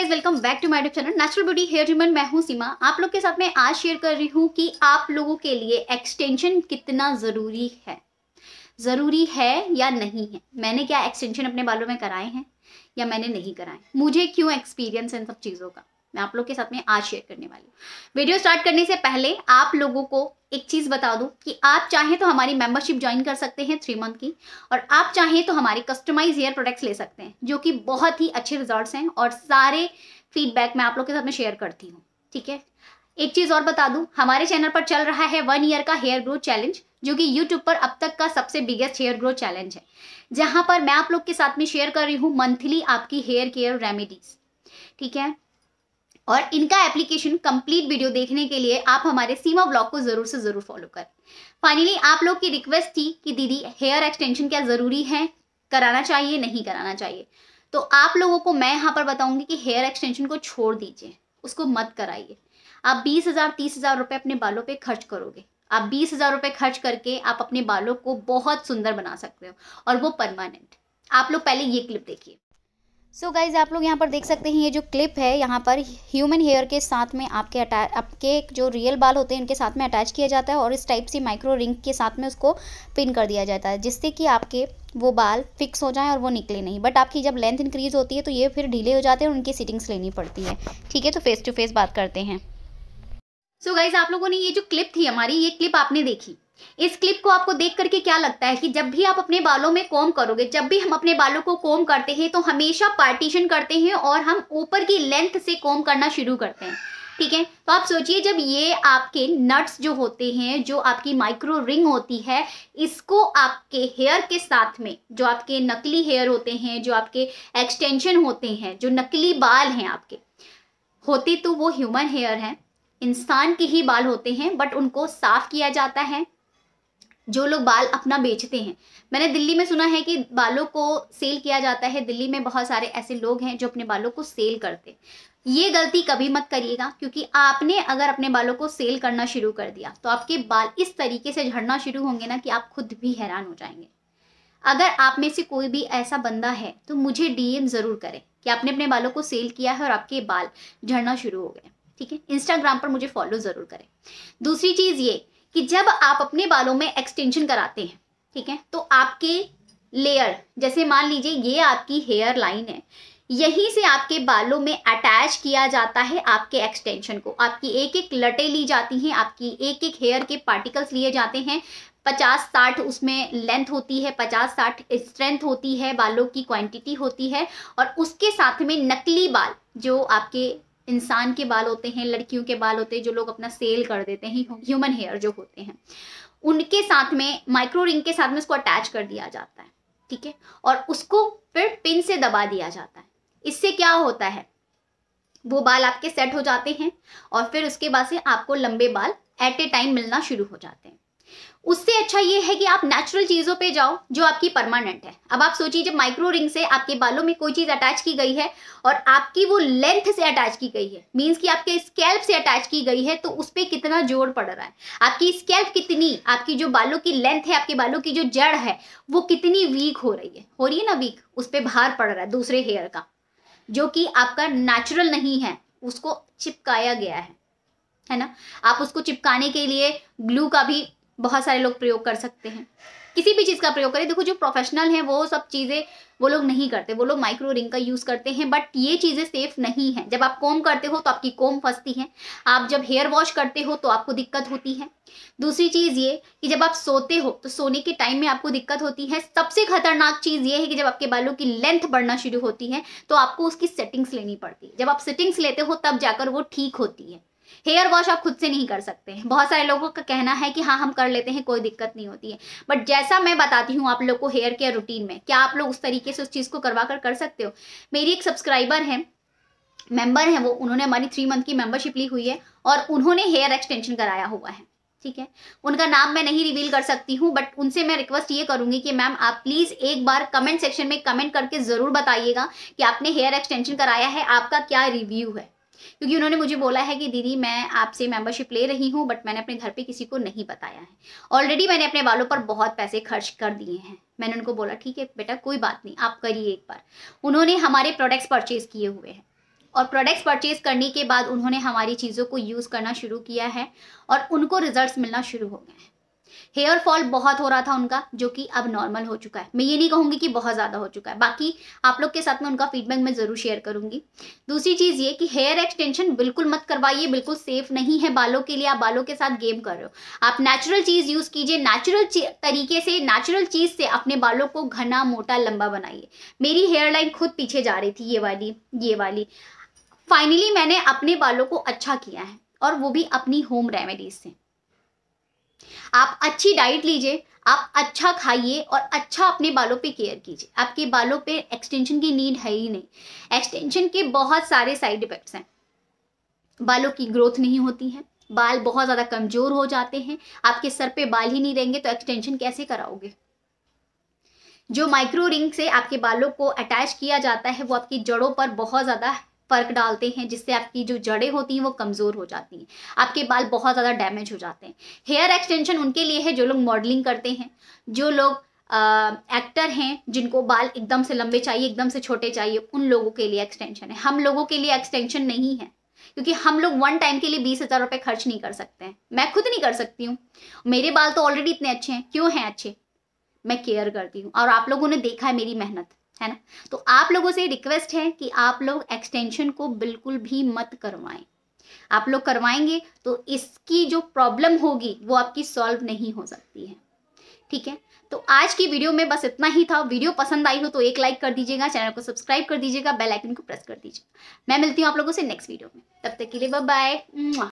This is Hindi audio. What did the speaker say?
guys welcome back to my channel natural beauty hair human मैं हूं सीमा आप लोग के साथ मैं आज शेयर कर रही हूं कि आप लोगों के लिए एक्सटेंशन कितना ज़रूरी है ज़रूरी है या नहीं है मैंने क्या एक्सटेंशन अपने बालों में कराए हैं या मैंने नहीं कराए मुझे क्यों एक्सपीरियंस है इन सब चीज़ों का मैं आप लोग के साथ में आज शेयर करने वाली हूँ वीडियो स्टार्ट करने से पहले आप लोगों को एक चीज़ बता दूं कि आप चाहें तो हमारी मेंबरशिप ज्वाइन कर सकते हैं थ्री मंथ की और आप चाहें तो हमारे कस्टमाइज हेयर प्रोडक्ट्स ले सकते हैं जो कि बहुत ही अच्छे रिजल्ट्स हैं और सारे फीडबैक मैं आप लोग के साथ में शेयर करती हूँ ठीक है एक चीज़ और बता दूं हमारे चैनल पर चल रहा है वन ईयर का हेयर ग्रोथ चैलेंज जो कि यूट्यूब पर अब तक का सबसे बिगेस्ट हेयर ग्रोथ चैलेंज है जहां पर मैं आप लोग के साथ में शेयर कर रही हूँ मंथली आपकी हेयर केयर रेमेडीज ठीक है और इनका एप्लीकेशन कंप्लीट वीडियो देखने के लिए आप हमारे सीमा ब्लॉग को ज़रूर से ज़रूर फॉलो करें फाइनली आप लोग की रिक्वेस्ट थी कि दीदी हेयर एक्सटेंशन क्या ज़रूरी है कराना चाहिए नहीं कराना चाहिए तो आप लोगों को मैं यहाँ पर बताऊंगी कि हेयर एक्सटेंशन को छोड़ दीजिए उसको मत कराइए आप बीस हज़ार तीस हज़ार रुपये अपने बालों पे खर्च करोगे आप बीस हज़ार रुपये खर्च करके आप अपने बालों को बहुत सुंदर बना सकते हो और वो परमानेंट आप लोग पहले ये क्लिप देखिए सो so गाइज आप लोग यहाँ पर देख सकते हैं ये जो क्लिप है यहाँ पर ह्यूमन हेयर के साथ में आपके अटैच आपके जो रियल बाल होते हैं उनके साथ में अटैच किया जाता है और इस टाइप से माइक्रो रिंग के साथ में उसको पिन कर दिया जाता है जिससे कि आपके वो बाल फिक्स हो जाएं और वो निकले नहीं बट आपकी जब लेंथ इंक्रीज़ होती है तो ये फिर ढीले हो जाते हैं और उनकी सिटिंग्स लेनी पड़ती है ठीक है तो फेस टू फेस बात करते हैं सो so गाइज आप लोगों ने ये जो क्लिप थी हमारी ये क्लिप आपने देखी इस क्लिप को आपको देख करके क्या लगता है कि जब भी आप अपने बालों में कॉम करोगे जब भी हम अपने बालों को कॉम करते हैं तो हमेशा पार्टीशन करते हैं और हम ऊपर की लेंथ से कॉम करना शुरू करते हैं ठीक है तो आप सोचिए जब ये आपके नट्स जो होते हैं जो आपकी माइक्रो रिंग होती है इसको आपके हेयर के साथ में जो आपके नकली हेयर होते हैं जो आपके एक्सटेंशन होते हैं जो नकली बाल हैं आपके होते तो वो ह्यूमन हेयर हैं इंसान के ही बाल होते हैं बट उनको साफ किया जाता है जो लोग बाल अपना बेचते हैं मैंने दिल्ली में सुना है कि बालों को सेल किया जाता है दिल्ली में बहुत सारे ऐसे लोग हैं जो अपने बालों को सेल करते ये गलती कभी मत करिएगा क्योंकि आपने अगर अपने बालों को सेल करना शुरू कर दिया तो आपके बाल इस तरीके से झड़ना शुरू होंगे ना कि आप खुद भी हैरान हो जाएंगे अगर आप में से कोई भी ऐसा बंदा है तो मुझे डीएम ज़रूर करें कि आपने अपने बालों को सेल किया है और आपके बाल झड़ना शुरू हो गए ठीक है इंस्टाग्राम पर मुझे फॉलो ज़रूर करें दूसरी चीज़ ये कि जब आप अपने बालों में एक्सटेंशन कराते हैं ठीक है तो आपके लेयर जैसे मान लीजिए ये आपकी हेयर लाइन है यहीं से आपके बालों में अटैच किया जाता है आपके एक्सटेंशन को आपकी एक एक लटे ली जाती हैं आपकी एक एक हेयर के पार्टिकल्स लिए जाते हैं पचास साठ उसमें लेंथ होती है पचास साठ स्ट्रेंथ होती है बालों की क्वांटिटी होती है और उसके साथ में नकली बाल जो आपके इंसान के बाल होते हैं लड़कियों के बाल होते हैं जो लोग अपना सेल कर देते हैं ह्यूमन हेयर जो होते हैं उनके साथ में माइक्रो रिंग के साथ में उसको अटैच कर दिया जाता है ठीक है और उसको फिर पिन से दबा दिया जाता है इससे क्या होता है वो बाल आपके सेट हो जाते हैं और फिर उसके बाद से आपको लंबे बाल एट ए टाइम मिलना शुरू हो जाते हैं उससे अच्छा ये है कि आप नेचुरल चीज़ों पे जाओ जो आपकी परमानेंट है अब आप सोचिए जब माइक्रो रिंग से आपके बालों में कोई चीज़ अटैच की गई है और आपकी वो लेंथ से अटैच की गई है मींस कि आपके स्कैल्प से अटैच की गई है तो उस पर कितना जोर पड़ रहा है आपकी स्कैल्प कितनी आपकी जो बालों की लेंथ है आपके बालों की जो जड़ है वो कितनी वीक हो रही है हो रही है ना वीक उस पर भार पड़ रहा है दूसरे हेयर का जो कि आपका नेचुरल नहीं है उसको चिपकाया गया है है ना आप उसको चिपकाने के लिए ग्लू का भी बहुत सारे लोग प्रयोग कर सकते हैं किसी भी चीज़ का प्रयोग करें देखो जो प्रोफेशनल हैं वो सब चीज़ें वो लोग नहीं करते वो लोग माइक्रो रिंग का यूज़ करते हैं बट ये चीज़ें सेफ नहीं हैं जब आप कॉम करते हो तो आपकी कोम फंसती है आप जब हेयर वॉश करते हो तो आपको दिक्कत होती है दूसरी चीज़ ये कि जब आप सोते हो तो सोने के टाइम में आपको दिक्कत होती है सबसे खतरनाक चीज़ ये है कि जब आपके बालों की लेंथ बढ़ना शुरू होती है तो आपको उसकी सेटिंग्स लेनी पड़ती है जब आप सेटिंग्स लेते हो तब जाकर वो ठीक होती है हेयर वॉश आप खुद से नहीं कर सकते हैं बहुत सारे लोगों का कहना है कि हाँ हम कर लेते हैं कोई दिक्कत नहीं होती है बट जैसा मैं बताती हूँ आप लोग को हेयर केयर रूटीन में क्या आप लोग उस तरीके से उस चीज़ को करवा कर कर सकते हो मेरी एक सब्सक्राइबर है मेंबर है वो उन्होंने हमारी थ्री मंथ की मेंबरशिप ली हुई है और उन्होंने हेयर एक्सटेंशन कराया हुआ है ठीक है उनका नाम मैं नहीं रिवील कर सकती हूँ बट उनसे मैं रिक्वेस्ट ये करूंगी कि मैम आप प्लीज एक बार कमेंट सेक्शन में कमेंट करके जरूर बताइएगा कि आपने हेयर एक्सटेंशन कराया है आपका क्या रिव्यू है क्योंकि उन्होंने मुझे बोला है कि दीदी मैं आपसे मेंबरशिप ले रही हूँ बट मैंने अपने घर पे किसी को नहीं बताया है ऑलरेडी मैंने अपने बालों पर बहुत पैसे खर्च कर दिए हैं मैंने उनको बोला ठीक है बेटा कोई बात नहीं आप करिए एक बार उन्होंने हमारे प्रोडक्ट्स परचेज किए हुए हैं और प्रोडक्ट्स परचेज करने के बाद उन्होंने हमारी चीज़ों को यूज़ करना शुरू किया है और उनको रिजल्ट मिलना शुरू हो गए हैं हेयर फॉल बहुत हो रहा था उनका जो कि अब नॉर्मल हो चुका है मैं ये नहीं कहूंगी कि बहुत ज़्यादा हो चुका है बाकी आप लोग के साथ में उनका फीडबैक मैं ज़रूर शेयर करूंगी दूसरी चीज़ ये कि हेयर एक्सटेंशन बिल्कुल मत करवाइए बिल्कुल सेफ नहीं है बालों के लिए आप बालों के साथ गेम कर रहे हो आप नेचुरल चीज़ यूज़ कीजिए नेचुरल तरीके से नेचुरल चीज़ से अपने बालों को घना मोटा लंबा बनाइए मेरी हेयर लाइन खुद पीछे जा रही थी ये वाली ये वाली फाइनली मैंने अपने बालों को अच्छा किया है और वो भी अपनी होम रेमेडीज से आप अच्छी डाइट लीजिए आप अच्छा खाइए और अच्छा अपने बालों पे केयर कीजिए आपके बालों पे एक्सटेंशन की नीड है ही नहीं एक्सटेंशन के बहुत सारे साइड इफेक्ट्स हैं बालों की ग्रोथ नहीं होती है बाल बहुत ज़्यादा कमज़ोर हो जाते हैं आपके सर पे बाल ही नहीं रहेंगे तो एक्सटेंशन कैसे कराओगे जो माइक्रो रिंग से आपके बालों को अटैच किया जाता है वो आपकी जड़ों पर बहुत ज़्यादा फ़र्क डालते हैं जिससे आपकी जो जड़ें होती हैं वो कमज़ोर हो जाती हैं आपके बाल बहुत ज़्यादा डैमेज हो जाते हैं हेयर एक्सटेंशन उनके लिए है जो लोग मॉडलिंग करते हैं जो लोग एक्टर uh, हैं जिनको बाल एकदम से लंबे चाहिए एकदम से छोटे चाहिए उन लोगों के लिए एक्सटेंशन है हम लोगों के लिए एक्सटेंशन नहीं है क्योंकि हम लोग वन टाइम के लिए बीस हज़ार रुपये खर्च नहीं कर सकते हैं मैं खुद नहीं कर सकती हूँ मेरे बाल तो ऑलरेडी इतने अच्छे हैं क्यों हैं अच्छे मैं केयर करती हूँ और आप लोगों ने देखा है मेरी मेहनत है ना तो आप लोगों से रिक्वेस्ट है कि आप लोग एक्सटेंशन को बिल्कुल भी मत करवाएं आप लोग करवाएंगे तो इसकी जो प्रॉब्लम होगी वो आपकी सॉल्व नहीं हो सकती है ठीक है तो आज की वीडियो में बस इतना ही था वीडियो पसंद आई हो तो एक लाइक कर दीजिएगा चैनल को सब्सक्राइब कर दीजिएगा बेल आइकन को प्रेस कर दीजिएगा मैं मिलती हूँ आप लोगों से नेक्स्ट वीडियो में तब तक के लिए बाय बाय